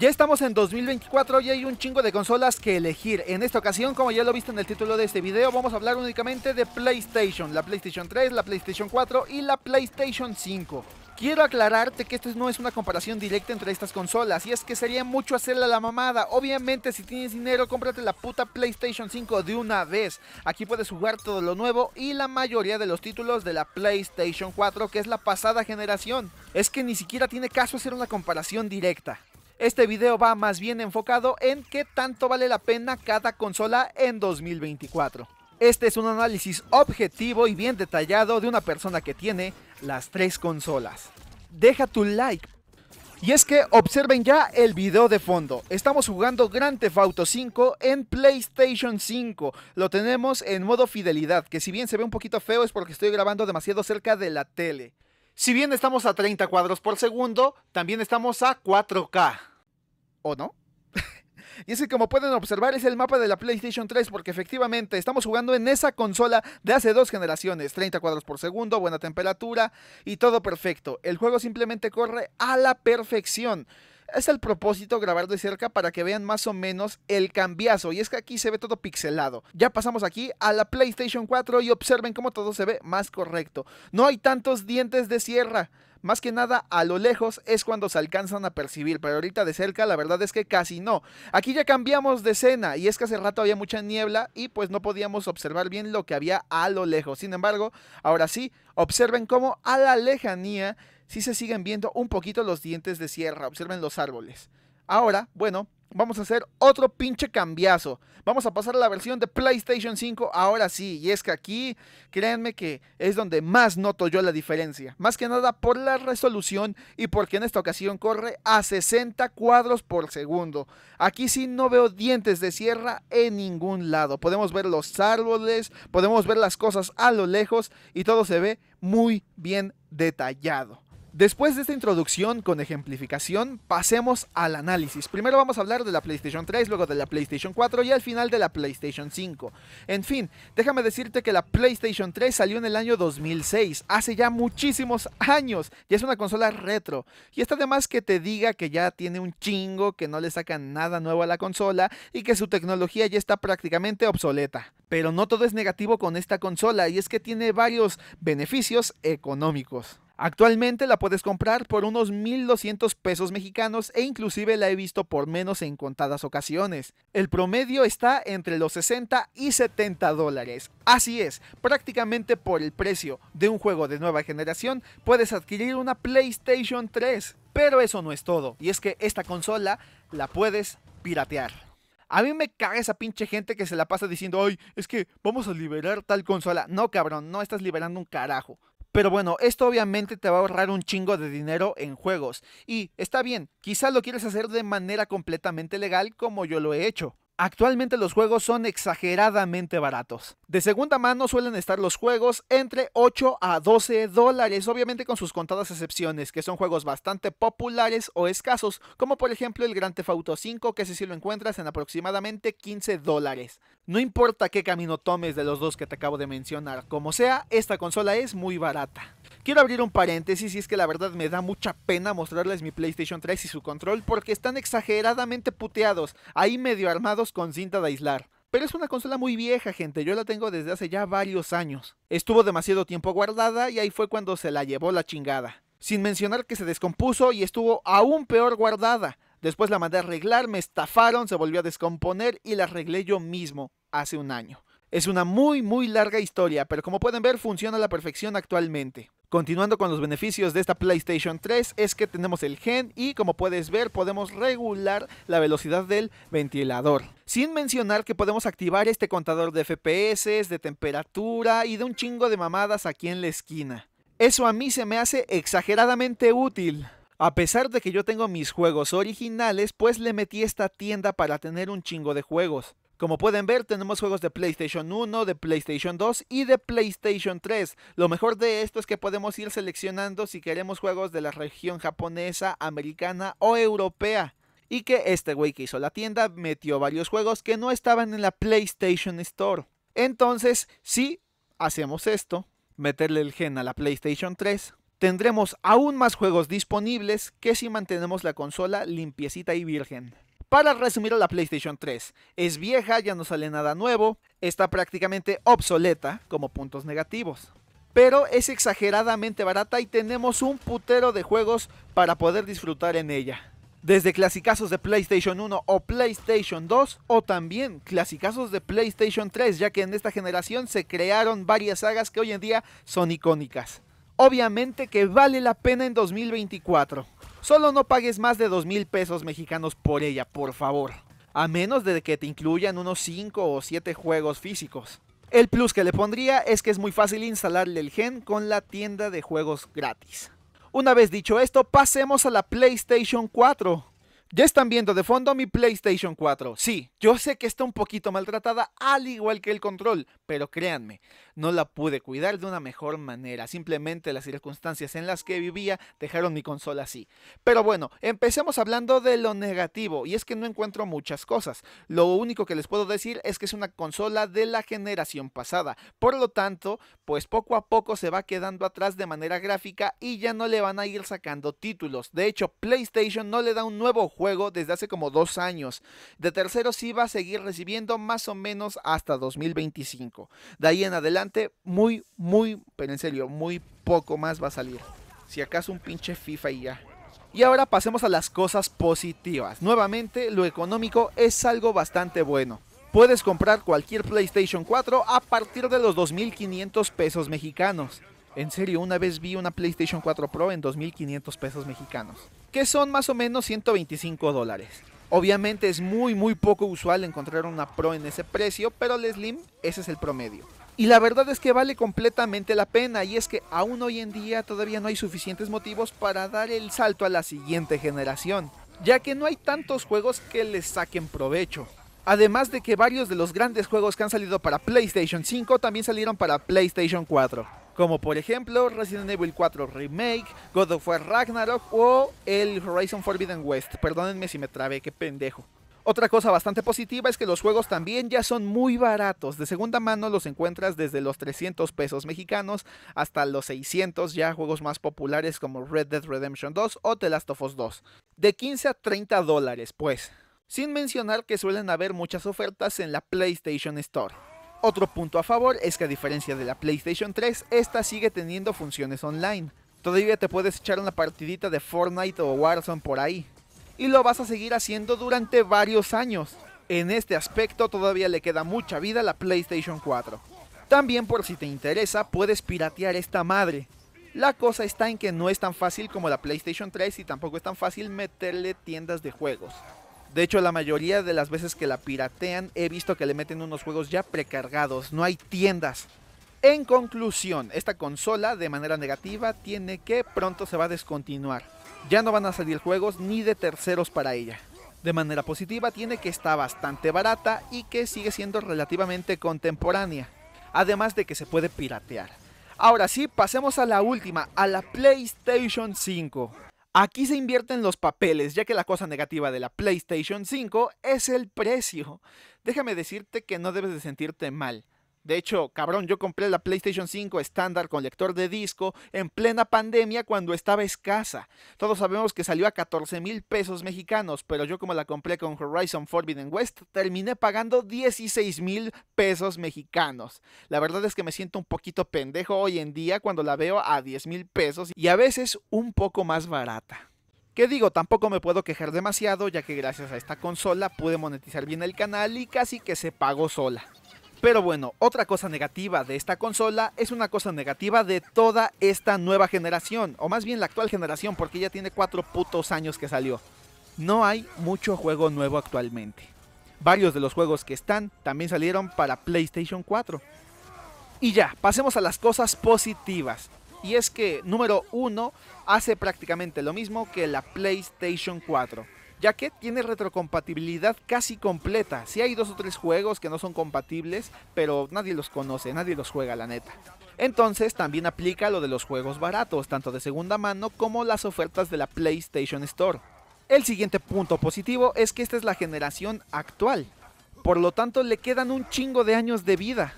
Ya estamos en 2024 y hay un chingo de consolas que elegir. En esta ocasión, como ya lo visto en el título de este video, vamos a hablar únicamente de PlayStation, la PlayStation 3, la PlayStation 4 y la PlayStation 5. Quiero aclararte que esto no es una comparación directa entre estas consolas, y es que sería mucho hacerle a la mamada. Obviamente, si tienes dinero, cómprate la puta PlayStation 5 de una vez. Aquí puedes jugar todo lo nuevo y la mayoría de los títulos de la PlayStation 4, que es la pasada generación. Es que ni siquiera tiene caso hacer una comparación directa. Este video va más bien enfocado en qué tanto vale la pena cada consola en 2024. Este es un análisis objetivo y bien detallado de una persona que tiene las tres consolas. Deja tu like. Y es que observen ya el video de fondo. Estamos jugando Grand Theft Auto 5 en PlayStation 5. Lo tenemos en modo fidelidad, que si bien se ve un poquito feo es porque estoy grabando demasiado cerca de la tele. Si bien estamos a 30 cuadros por segundo, también estamos a 4K. ¿O no? Y es como pueden observar es el mapa de la PlayStation 3 porque efectivamente estamos jugando en esa consola de hace dos generaciones, 30 cuadros por segundo, buena temperatura y todo perfecto. El juego simplemente corre a la perfección. Es el propósito grabar de cerca para que vean más o menos el cambiazo. Y es que aquí se ve todo pixelado. Ya pasamos aquí a la PlayStation 4 y observen cómo todo se ve más correcto. No hay tantos dientes de sierra. Más que nada a lo lejos es cuando se alcanzan a percibir, pero ahorita de cerca la verdad es que casi no. Aquí ya cambiamos de escena y es que hace rato había mucha niebla y pues no podíamos observar bien lo que había a lo lejos. Sin embargo, ahora sí, observen cómo a la lejanía si se siguen viendo un poquito los dientes de sierra. Observen los árboles. Ahora, bueno, vamos a hacer otro pinche cambiazo. Vamos a pasar a la versión de PlayStation 5 ahora sí. Y es que aquí, créanme que es donde más noto yo la diferencia. Más que nada por la resolución y porque en esta ocasión corre a 60 cuadros por segundo. Aquí sí no veo dientes de sierra en ningún lado. Podemos ver los árboles, podemos ver las cosas a lo lejos y todo se ve muy bien detallado. Después de esta introducción con ejemplificación, pasemos al análisis. Primero vamos a hablar de la PlayStation 3, luego de la PlayStation 4 y al final de la PlayStation 5. En fin, déjame decirte que la PlayStation 3 salió en el año 2006, hace ya muchísimos años, y es una consola retro. Y está además que te diga que ya tiene un chingo, que no le sacan nada nuevo a la consola y que su tecnología ya está prácticamente obsoleta. Pero no todo es negativo con esta consola y es que tiene varios beneficios económicos. Actualmente la puedes comprar por unos 1.200 pesos mexicanos e inclusive la he visto por menos en contadas ocasiones. El promedio está entre los 60 y 70 dólares. Así es, prácticamente por el precio de un juego de nueva generación puedes adquirir una PlayStation 3. Pero eso no es todo, y es que esta consola la puedes piratear. A mí me caga esa pinche gente que se la pasa diciendo, ay, es que vamos a liberar tal consola. No, cabrón, no estás liberando un carajo. Pero bueno, esto obviamente te va a ahorrar un chingo de dinero en juegos. Y está bien, quizá lo quieres hacer de manera completamente legal como yo lo he hecho. Actualmente los juegos son exageradamente baratos. De segunda mano suelen estar los juegos entre 8 a 12 dólares, obviamente con sus contadas excepciones, que son juegos bastante populares o escasos, como por ejemplo el Grand Theft Auto 5, que si sí lo encuentras en aproximadamente 15 dólares. No importa qué camino tomes de los dos que te acabo de mencionar, como sea, esta consola es muy barata. Quiero abrir un paréntesis y es que la verdad me da mucha pena mostrarles mi PlayStation 3 y su control porque están exageradamente puteados, ahí medio armados con cinta de aislar. Pero es una consola muy vieja, gente. Yo la tengo desde hace ya varios años. Estuvo demasiado tiempo guardada y ahí fue cuando se la llevó la chingada. Sin mencionar que se descompuso y estuvo aún peor guardada. Después la mandé a arreglar, me estafaron, se volvió a descomponer y la arreglé yo mismo hace un año. Es una muy muy larga historia, pero como pueden ver funciona a la perfección actualmente. Continuando con los beneficios de esta PlayStation 3 es que tenemos el gen y como puedes ver podemos regular la velocidad del ventilador. Sin mencionar que podemos activar este contador de FPS, de temperatura y de un chingo de mamadas aquí en la esquina. Eso a mí se me hace exageradamente útil. A pesar de que yo tengo mis juegos originales, pues le metí esta tienda para tener un chingo de juegos. Como pueden ver, tenemos juegos de PlayStation 1, de PlayStation 2 y de PlayStation 3. Lo mejor de esto es que podemos ir seleccionando si queremos juegos de la región japonesa, americana o europea. Y que este güey que hizo la tienda metió varios juegos que no estaban en la PlayStation Store. Entonces, si hacemos esto, meterle el gen a la PlayStation 3, tendremos aún más juegos disponibles que si mantenemos la consola limpiecita y virgen. Para resumir a la PlayStation 3, es vieja, ya no sale nada nuevo, está prácticamente obsoleta como puntos negativos. Pero es exageradamente barata y tenemos un putero de juegos para poder disfrutar en ella. Desde clasicazos de PlayStation 1 o PlayStation 2 o también clasicazos de PlayStation 3, ya que en esta generación se crearon varias sagas que hoy en día son icónicas. Obviamente que vale la pena en 2024. Solo no pagues más de 2 mil pesos mexicanos por ella, por favor. A menos de que te incluyan unos 5 o 7 juegos físicos. El plus que le pondría es que es muy fácil instalarle el gen con la tienda de juegos gratis. Una vez dicho esto, pasemos a la PlayStation 4. Ya están viendo de fondo mi PlayStation 4. Sí, yo sé que está un poquito maltratada, al igual que el control, pero créanme, no la pude cuidar de una mejor manera. Simplemente las circunstancias en las que vivía dejaron mi consola así. Pero bueno, empecemos hablando de lo negativo, y es que no encuentro muchas cosas. Lo único que les puedo decir es que es una consola de la generación pasada. Por lo tanto, pues poco a poco se va quedando atrás de manera gráfica y ya no le van a ir sacando títulos. De hecho, PlayStation no le da un nuevo juego juego desde hace como dos años. De terceros va a seguir recibiendo más o menos hasta 2025. De ahí en adelante, muy, muy, pero en serio, muy poco más va a salir. Si acaso un pinche FIFA y ya. Y ahora pasemos a las cosas positivas. Nuevamente, lo económico es algo bastante bueno. Puedes comprar cualquier PlayStation 4 a partir de los 2.500 pesos mexicanos. En serio, una vez vi una PlayStation 4 Pro en 2.500 pesos mexicanos que son más o menos 125 dólares. Obviamente es muy muy poco usual encontrar una Pro en ese precio, pero el Slim ese es el promedio. Y la verdad es que vale completamente la pena y es que aún hoy en día todavía no hay suficientes motivos para dar el salto a la siguiente generación, ya que no hay tantos juegos que les saquen provecho. Además de que varios de los grandes juegos que han salido para PlayStation 5 también salieron para PlayStation 4 como por ejemplo Resident Evil 4 Remake, God of War Ragnarok o el Horizon Forbidden West. Perdónenme si me trabé, qué pendejo. Otra cosa bastante positiva es que los juegos también ya son muy baratos. De segunda mano los encuentras desde los 300 pesos mexicanos hasta los 600 ya juegos más populares como Red Dead Redemption 2 o The Last of Us 2. De 15 a 30 dólares pues. Sin mencionar que suelen haber muchas ofertas en la PlayStation Store. Otro punto a favor es que a diferencia de la PlayStation 3, esta sigue teniendo funciones online. Todavía te puedes echar una partidita de Fortnite o Warzone por ahí. Y lo vas a seguir haciendo durante varios años. En este aspecto todavía le queda mucha vida a la PlayStation 4. También por si te interesa, puedes piratear esta madre. La cosa está en que no es tan fácil como la PlayStation 3 y tampoco es tan fácil meterle tiendas de juegos. De hecho, la mayoría de las veces que la piratean he visto que le meten unos juegos ya precargados, no hay tiendas. En conclusión, esta consola de manera negativa tiene que pronto se va a descontinuar. Ya no van a salir juegos ni de terceros para ella. De manera positiva tiene que está bastante barata y que sigue siendo relativamente contemporánea. Además de que se puede piratear. Ahora sí, pasemos a la última, a la PlayStation 5. Aquí se invierten los papeles, ya que la cosa negativa de la PlayStation 5 es el precio. Déjame decirte que no debes de sentirte mal. De hecho, cabrón, yo compré la PlayStation 5 estándar con lector de disco en plena pandemia cuando estaba escasa. Todos sabemos que salió a 14 mil pesos mexicanos, pero yo como la compré con Horizon Forbidden West, terminé pagando 16 mil pesos mexicanos. La verdad es que me siento un poquito pendejo hoy en día cuando la veo a 10 mil pesos y a veces un poco más barata. ¿Qué digo? Tampoco me puedo quejar demasiado ya que gracias a esta consola pude monetizar bien el canal y casi que se pagó sola. Pero bueno, otra cosa negativa de esta consola es una cosa negativa de toda esta nueva generación, o más bien la actual generación, porque ya tiene cuatro putos años que salió. No hay mucho juego nuevo actualmente. Varios de los juegos que están también salieron para PlayStation 4. Y ya, pasemos a las cosas positivas. Y es que número 1 hace prácticamente lo mismo que la PlayStation 4 ya que tiene retrocompatibilidad casi completa. Si hay dos o tres juegos que no son compatibles, pero nadie los conoce, nadie los juega, la neta. Entonces también aplica lo de los juegos baratos, tanto de segunda mano como las ofertas de la PlayStation Store. El siguiente punto positivo es que esta es la generación actual, por lo tanto le quedan un chingo de años de vida.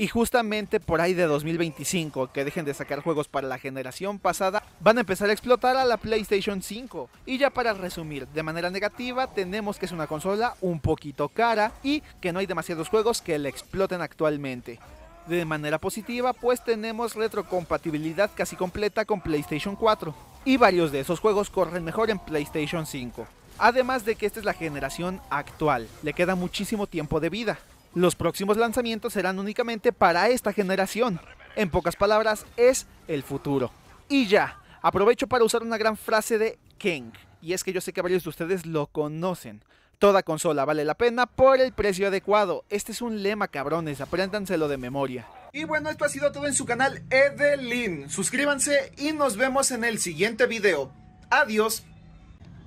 Y justamente por ahí de 2025, que dejen de sacar juegos para la generación pasada, van a empezar a explotar a la PlayStation 5. Y ya para resumir, de manera negativa, tenemos que es una consola un poquito cara y que no hay demasiados juegos que la exploten actualmente. De manera positiva, pues tenemos retrocompatibilidad casi completa con PlayStation 4. Y varios de esos juegos corren mejor en PlayStation 5. Además de que esta es la generación actual, le queda muchísimo tiempo de vida. Los próximos lanzamientos serán únicamente para esta generación. En pocas palabras, es el futuro. Y ya, aprovecho para usar una gran frase de King, y es que yo sé que varios de ustedes lo conocen. Toda consola vale la pena por el precio adecuado. Este es un lema, cabrones, apréndanselo de memoria. Y bueno, esto ha sido todo en su canal EdeLin. Suscríbanse y nos vemos en el siguiente video. Adiós.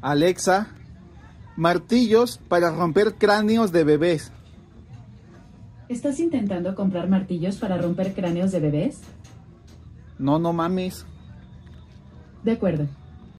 Alexa, martillos para romper cráneos de bebés. ¿Estás intentando comprar martillos para romper cráneos de bebés? No, no mames. De acuerdo.